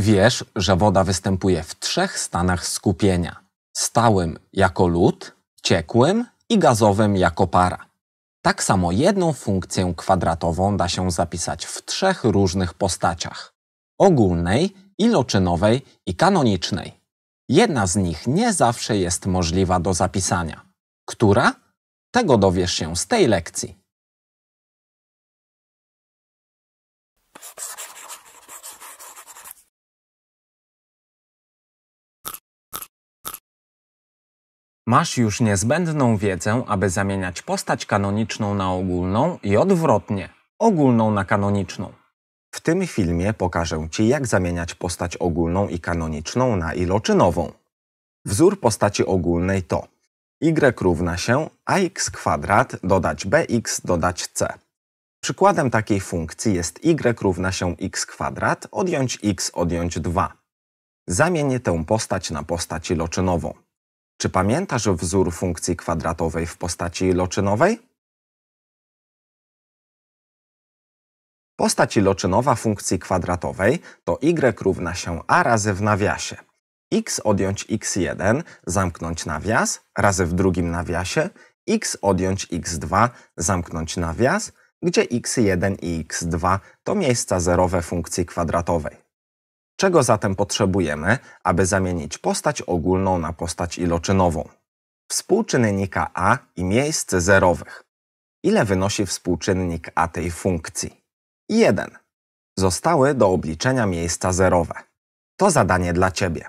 Wiesz, że woda występuje w trzech stanach skupienia: stałym jako lód, ciekłym i gazowym jako para. Tak samo jedną funkcję kwadratową da się zapisać w trzech różnych postaciach: ogólnej, iloczynowej i kanonicznej. Jedna z nich nie zawsze jest możliwa do zapisania. Która? Tego dowiesz się z tej lekcji. Masz już niezbędną wiedzę, aby zamieniać postać kanoniczną na ogólną i odwrotnie, ogólną na kanoniczną. W tym filmie pokażę Ci, jak zamieniać postać ogólną i kanoniczną na iloczynową. Wzór postaci ogólnej to y równa się ax kwadrat dodać bx dodać c. Przykładem takiej funkcji jest y równa się x kwadrat odjąć x odjąć 2. Zamienię tę postać na postać iloczynową. Czy pamiętasz wzór funkcji kwadratowej w postaci iloczynowej? Postać iloczynowa funkcji kwadratowej to y równa się a razy w nawiasie. x odjąć x1, zamknąć nawias, razy w drugim nawiasie, x odjąć x2, zamknąć nawias, gdzie x1 i x2 to miejsca zerowe funkcji kwadratowej. Czego zatem potrzebujemy, aby zamienić postać ogólną na postać iloczynową? Współczynnika a i miejsc zerowych. Ile wynosi współczynnik a tej funkcji? 1. Zostały do obliczenia miejsca zerowe. To zadanie dla Ciebie.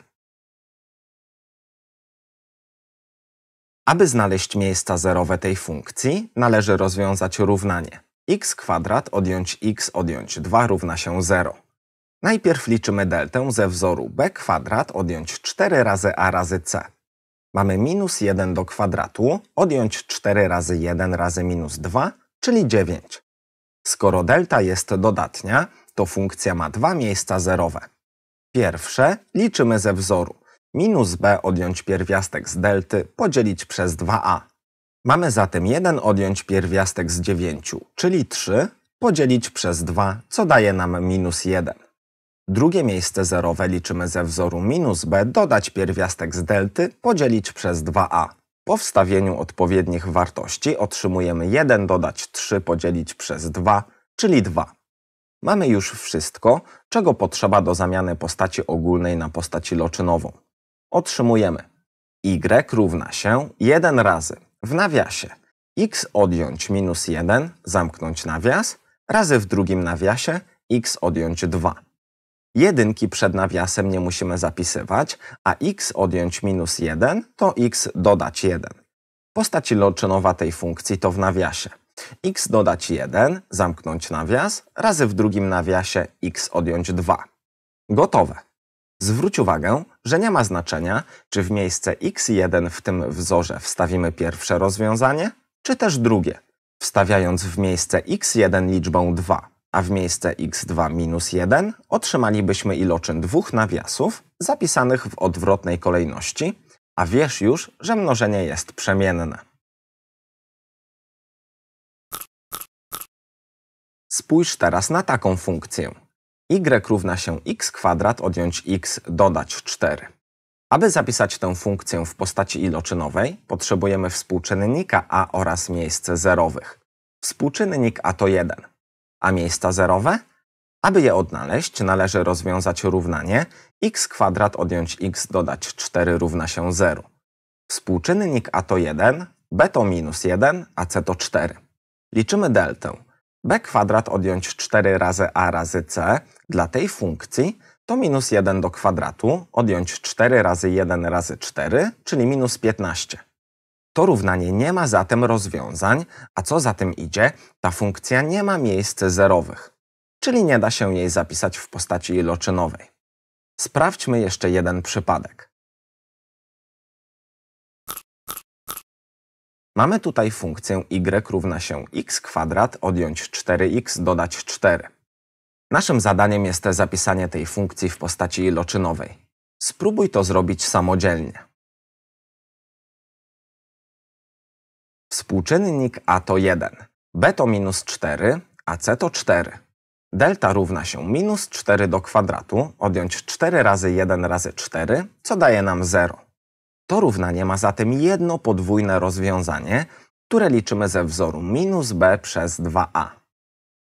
Aby znaleźć miejsca zerowe tej funkcji, należy rozwiązać równanie x kwadrat odjąć x odjąć 2 równa się 0. Najpierw liczymy deltę ze wzoru b kwadrat odjąć 4 razy a razy c. Mamy minus 1 do kwadratu odjąć 4 razy 1 razy minus 2, czyli 9. Skoro delta jest dodatnia, to funkcja ma dwa miejsca zerowe. Pierwsze liczymy ze wzoru. Minus b odjąć pierwiastek z delty podzielić przez 2a. Mamy zatem 1 odjąć pierwiastek z 9, czyli 3, podzielić przez 2, co daje nam minus 1. Drugie miejsce zerowe liczymy ze wzoru minus b, dodać pierwiastek z delty, podzielić przez 2a. Po wstawieniu odpowiednich wartości otrzymujemy 1 dodać 3 podzielić przez 2, czyli 2. Mamy już wszystko, czego potrzeba do zamiany postaci ogólnej na postaci loczynową. Otrzymujemy y równa się 1 razy w nawiasie x odjąć minus 1, zamknąć nawias, razy w drugim nawiasie x odjąć 2. Jedynki przed nawiasem nie musimy zapisywać, a x odjąć minus 1 to x dodać 1. Postać iloczynowa tej funkcji to w nawiasie. x dodać 1, zamknąć nawias, razy w drugim nawiasie x odjąć 2. Gotowe. Zwróć uwagę, że nie ma znaczenia, czy w miejsce x1 w tym wzorze wstawimy pierwsze rozwiązanie, czy też drugie, wstawiając w miejsce x1 liczbę 2 a w miejsce x2 minus 1 otrzymalibyśmy iloczyn dwóch nawiasów zapisanych w odwrotnej kolejności, a wiesz już, że mnożenie jest przemienne. Spójrz teraz na taką funkcję. y równa się x kwadrat odjąć x dodać 4. Aby zapisać tę funkcję w postaci iloczynowej, potrzebujemy współczynnika a oraz miejsc zerowych. Współczynnik a to 1, a miejsca zerowe? Aby je odnaleźć, należy rozwiązać równanie x kwadrat odjąć x dodać 4 równa się 0. Współczynnik a to 1, b to minus 1, a c to 4. Liczymy deltę. b kwadrat odjąć 4 razy a razy c dla tej funkcji to minus 1 do kwadratu odjąć 4 razy 1 razy 4, czyli minus 15. To równanie nie ma zatem rozwiązań, a co za tym idzie, ta funkcja nie ma miejsc zerowych, czyli nie da się jej zapisać w postaci iloczynowej. Sprawdźmy jeszcze jeden przypadek. Mamy tutaj funkcję y równa się x kwadrat odjąć 4x dodać 4. Naszym zadaniem jest zapisanie tej funkcji w postaci iloczynowej. Spróbuj to zrobić samodzielnie. Współczynnik A to 1, B to minus 4, a C to 4. Delta równa się minus 4 do kwadratu, odjąć 4 razy 1 razy 4, co daje nam 0. To równanie ma zatem jedno podwójne rozwiązanie, które liczymy ze wzoru minus b przez 2a.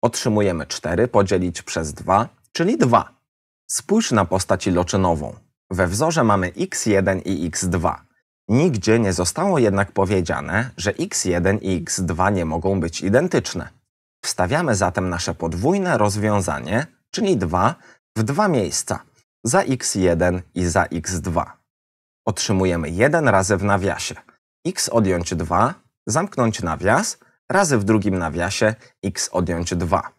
Otrzymujemy 4 podzielić przez 2, czyli 2. Spójrz na postać iloczynową. We wzorze mamy x1 i x2. Nigdzie nie zostało jednak powiedziane, że x1 i x2 nie mogą być identyczne. Wstawiamy zatem nasze podwójne rozwiązanie, czyli 2, w dwa miejsca, za x1 i za x2. Otrzymujemy 1 razy w nawiasie, x odjąć 2, zamknąć nawias, razy w drugim nawiasie x odjąć 2.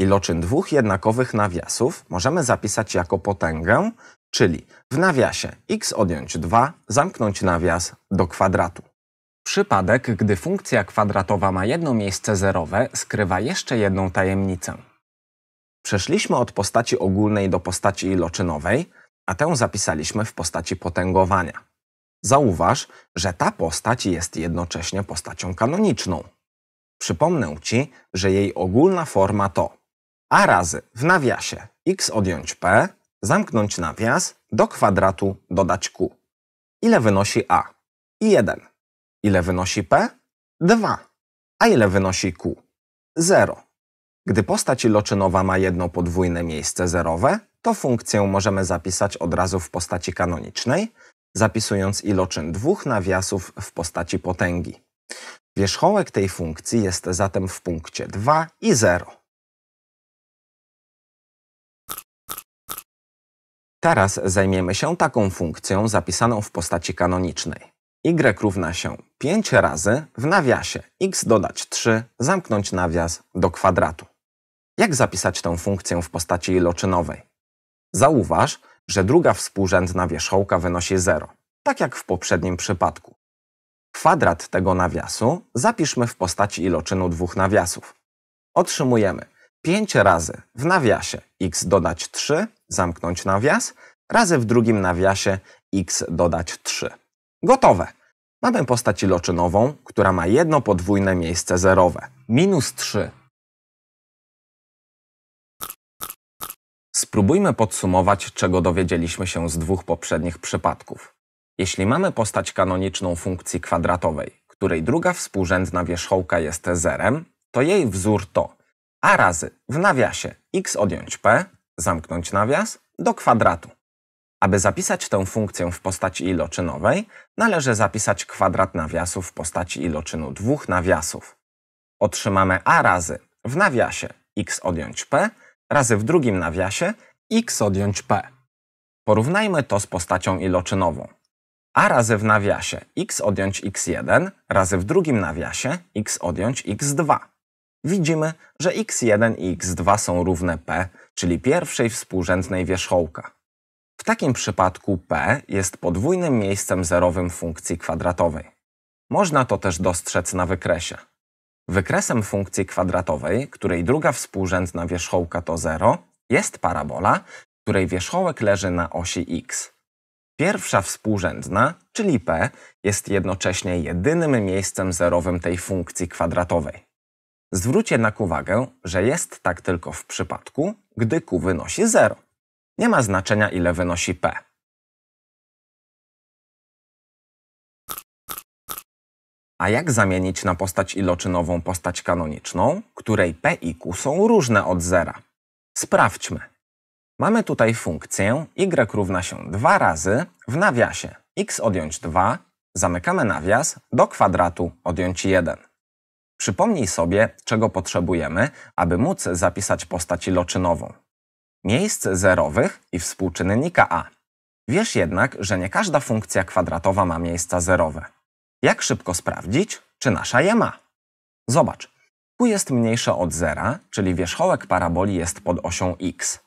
Iloczyn dwóch jednakowych nawiasów możemy zapisać jako potęgę, czyli w nawiasie x odjąć 2 zamknąć nawias do kwadratu. Przypadek, gdy funkcja kwadratowa ma jedno miejsce zerowe, skrywa jeszcze jedną tajemnicę. Przeszliśmy od postaci ogólnej do postaci iloczynowej, a tę zapisaliśmy w postaci potęgowania. Zauważ, że ta postać jest jednocześnie postacią kanoniczną. Przypomnę Ci, że jej ogólna forma to a razy w nawiasie x odjąć p zamknąć nawias, do kwadratu dodać q. Ile wynosi a? 1. Ile wynosi p? 2. A ile wynosi q? 0. Gdy postać iloczynowa ma jedno podwójne miejsce zerowe, to funkcję możemy zapisać od razu w postaci kanonicznej, zapisując iloczyn dwóch nawiasów w postaci potęgi. Wierzchołek tej funkcji jest zatem w punkcie 2 i 0. Teraz zajmiemy się taką funkcją zapisaną w postaci kanonicznej. y równa się 5 razy w nawiasie x dodać 3, zamknąć nawias do kwadratu. Jak zapisać tę funkcję w postaci iloczynowej? Zauważ, że druga współrzędna wierzchołka wynosi 0, tak jak w poprzednim przypadku. Kwadrat tego nawiasu zapiszmy w postaci iloczynu dwóch nawiasów. Otrzymujemy 5 razy w nawiasie x dodać 3, zamknąć nawias, razy w drugim nawiasie x dodać 3. Gotowe. Mamy postać iloczynową, która ma jedno podwójne miejsce zerowe. Minus 3. Spróbujmy podsumować, czego dowiedzieliśmy się z dwóch poprzednich przypadków. Jeśli mamy postać kanoniczną funkcji kwadratowej, której druga współrzędna wierzchołka jest zerem, to jej wzór to a razy w nawiasie x odjąć p, zamknąć nawias, do kwadratu. Aby zapisać tę funkcję w postaci iloczynowej, należy zapisać kwadrat nawiasu w postaci iloczynu dwóch nawiasów. Otrzymamy a razy w nawiasie x odjąć p razy w drugim nawiasie x odjąć p. Porównajmy to z postacią iloczynową. a razy w nawiasie x odjąć x1 razy w drugim nawiasie x odjąć x2 widzimy, że x1 i x2 są równe p, czyli pierwszej współrzędnej wierzchołka. W takim przypadku p jest podwójnym miejscem zerowym funkcji kwadratowej. Można to też dostrzec na wykresie. Wykresem funkcji kwadratowej, której druga współrzędna wierzchołka to 0, jest parabola, której wierzchołek leży na osi x. Pierwsza współrzędna, czyli p, jest jednocześnie jedynym miejscem zerowym tej funkcji kwadratowej. Zwróć jednak uwagę, że jest tak tylko w przypadku, gdy Q wynosi 0. Nie ma znaczenia ile wynosi P. A jak zamienić na postać iloczynową postać kanoniczną, której p i q są różne od zera? Sprawdźmy. Mamy tutaj funkcję y równa się 2 razy w nawiasie x odjąć 2, zamykamy nawias, do kwadratu odjąć 1. Przypomnij sobie, czego potrzebujemy, aby móc zapisać postać iloczynową. Miejsc zerowych i współczynnika a. Wiesz jednak, że nie każda funkcja kwadratowa ma miejsca zerowe. Jak szybko sprawdzić, czy nasza je ma? Zobacz, q jest mniejsze od zera, czyli wierzchołek paraboli jest pod osią x.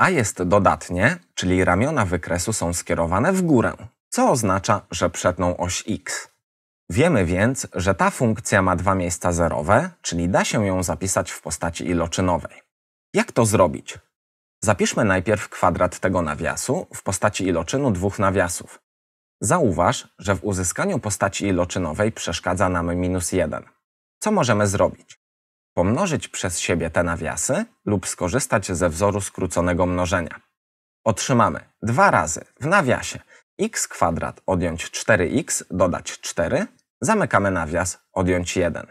A jest dodatnie, czyli ramiona wykresu są skierowane w górę, co oznacza, że przetną oś x. Wiemy więc, że ta funkcja ma dwa miejsca zerowe, czyli da się ją zapisać w postaci iloczynowej. Jak to zrobić? Zapiszmy najpierw kwadrat tego nawiasu w postaci iloczynu dwóch nawiasów. Zauważ, że w uzyskaniu postaci iloczynowej przeszkadza nam minus 1. Co możemy zrobić? Pomnożyć przez siebie te nawiasy lub skorzystać ze wzoru skróconego mnożenia. Otrzymamy dwa razy w nawiasie x kwadrat odjąć 4x, dodać 4, zamykamy nawias, odjąć 1.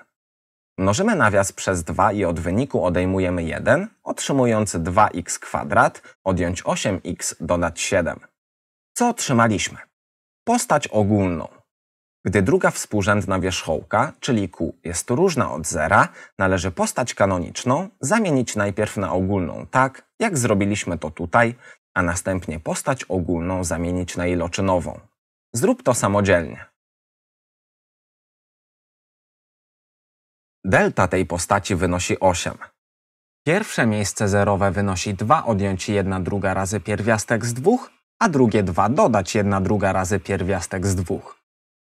Mnożymy nawias przez 2 i od wyniku odejmujemy 1, otrzymując 2x kwadrat, odjąć 8x, dodać 7. Co otrzymaliśmy? Postać ogólną. Gdy druga współrzędna wierzchołka, czyli q, jest różna od zera, należy postać kanoniczną zamienić najpierw na ogólną tak, jak zrobiliśmy to tutaj, a następnie postać ogólną zamienić na iloczynową. Zrób to samodzielnie. Delta tej postaci wynosi 8. Pierwsze miejsce zerowe wynosi 2 odjąć 1 druga razy pierwiastek z 2, a drugie 2 dodać 1 druga razy pierwiastek z 2.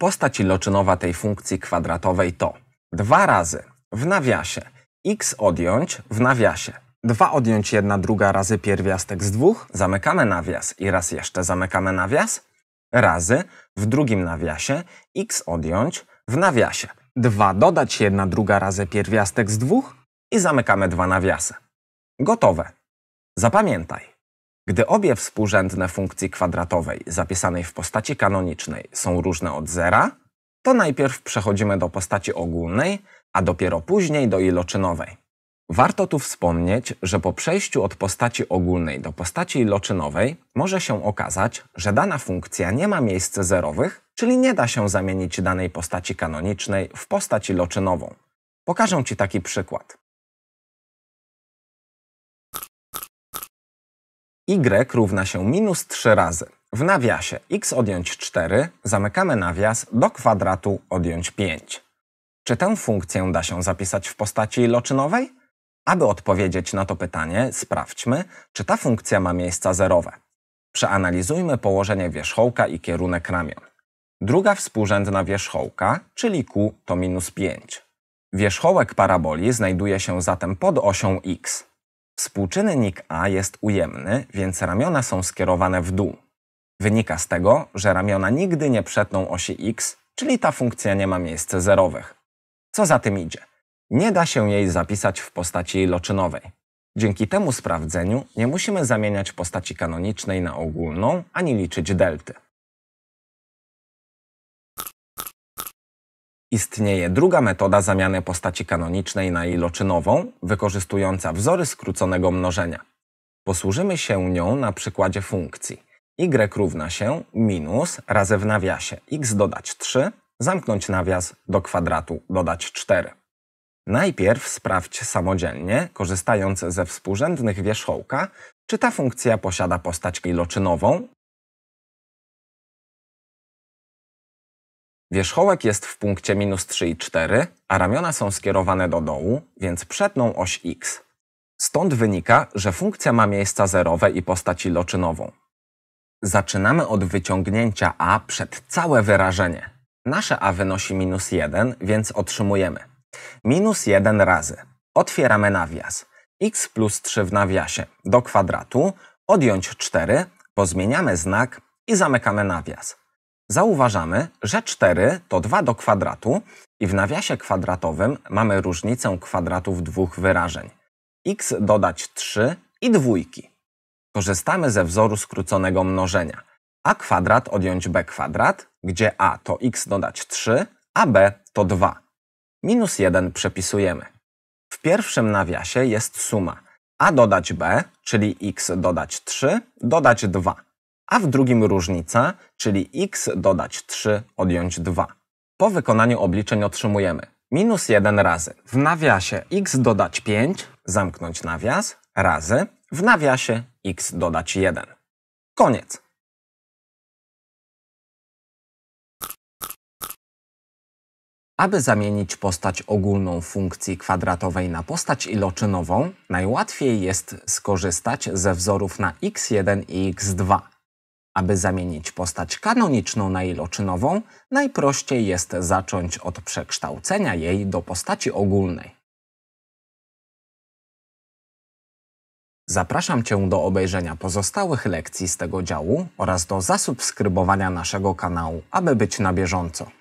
Postać iloczynowa tej funkcji kwadratowej to 2 razy w nawiasie x odjąć w nawiasie 2 odjąć 1 druga razy pierwiastek z 2, zamykamy nawias i raz jeszcze zamykamy nawias, razy w drugim nawiasie x odjąć w nawiasie. 2 dodać 1 druga razy pierwiastek z 2 i zamykamy dwa nawiasy. Gotowe. Zapamiętaj. Gdy obie współrzędne funkcji kwadratowej zapisanej w postaci kanonicznej są różne od zera, to najpierw przechodzimy do postaci ogólnej, a dopiero później do iloczynowej. Warto tu wspomnieć, że po przejściu od postaci ogólnej do postaci iloczynowej może się okazać, że dana funkcja nie ma miejsc zerowych, czyli nie da się zamienić danej postaci kanonicznej w postać iloczynową. Pokażę Ci taki przykład. y równa się minus 3 razy. W nawiasie x odjąć 4 zamykamy nawias do kwadratu odjąć 5. Czy tę funkcję da się zapisać w postaci iloczynowej? Aby odpowiedzieć na to pytanie, sprawdźmy, czy ta funkcja ma miejsca zerowe. Przeanalizujmy położenie wierzchołka i kierunek ramion. Druga współrzędna wierzchołka, czyli Q, to minus 5. Wierzchołek paraboli znajduje się zatem pod osią X. Współczynnik A jest ujemny, więc ramiona są skierowane w dół. Wynika z tego, że ramiona nigdy nie przetną osi X, czyli ta funkcja nie ma miejsc zerowych. Co za tym idzie? Nie da się jej zapisać w postaci iloczynowej. Dzięki temu sprawdzeniu nie musimy zamieniać postaci kanonicznej na ogólną, ani liczyć delty. Istnieje druga metoda zamiany postaci kanonicznej na iloczynową, wykorzystująca wzory skróconego mnożenia. Posłużymy się nią na przykładzie funkcji y równa się minus razy w nawiasie x dodać 3, zamknąć nawias, do kwadratu dodać 4. Najpierw sprawdź samodzielnie, korzystając ze współrzędnych wierzchołka, czy ta funkcja posiada postać iloczynową. Wierzchołek jest w punkcie minus 3 i 4, a ramiona są skierowane do dołu, więc przedną oś x. Stąd wynika, że funkcja ma miejsca zerowe i postać iloczynową. Zaczynamy od wyciągnięcia a przed całe wyrażenie. Nasze a wynosi minus 1, więc otrzymujemy minus 1 razy. Otwieramy nawias. x plus 3 w nawiasie do kwadratu, odjąć 4, pozmieniamy znak i zamykamy nawias. Zauważamy, że 4 to 2 do kwadratu i w nawiasie kwadratowym mamy różnicę kwadratów dwóch wyrażeń. x dodać 3 i dwójki. Korzystamy ze wzoru skróconego mnożenia. a kwadrat odjąć b kwadrat, gdzie a to x dodać 3, a b to 2. Minus 1 przepisujemy. W pierwszym nawiasie jest suma a dodać b, czyli x dodać 3, dodać 2, a w drugim różnica, czyli x dodać 3, odjąć 2. Po wykonaniu obliczeń otrzymujemy minus 1 razy w nawiasie x dodać 5, zamknąć nawias, razy w nawiasie x dodać 1. Koniec. Aby zamienić postać ogólną funkcji kwadratowej na postać iloczynową, najłatwiej jest skorzystać ze wzorów na x1 i x2. Aby zamienić postać kanoniczną na iloczynową, najprościej jest zacząć od przekształcenia jej do postaci ogólnej. Zapraszam Cię do obejrzenia pozostałych lekcji z tego działu oraz do zasubskrybowania naszego kanału, aby być na bieżąco.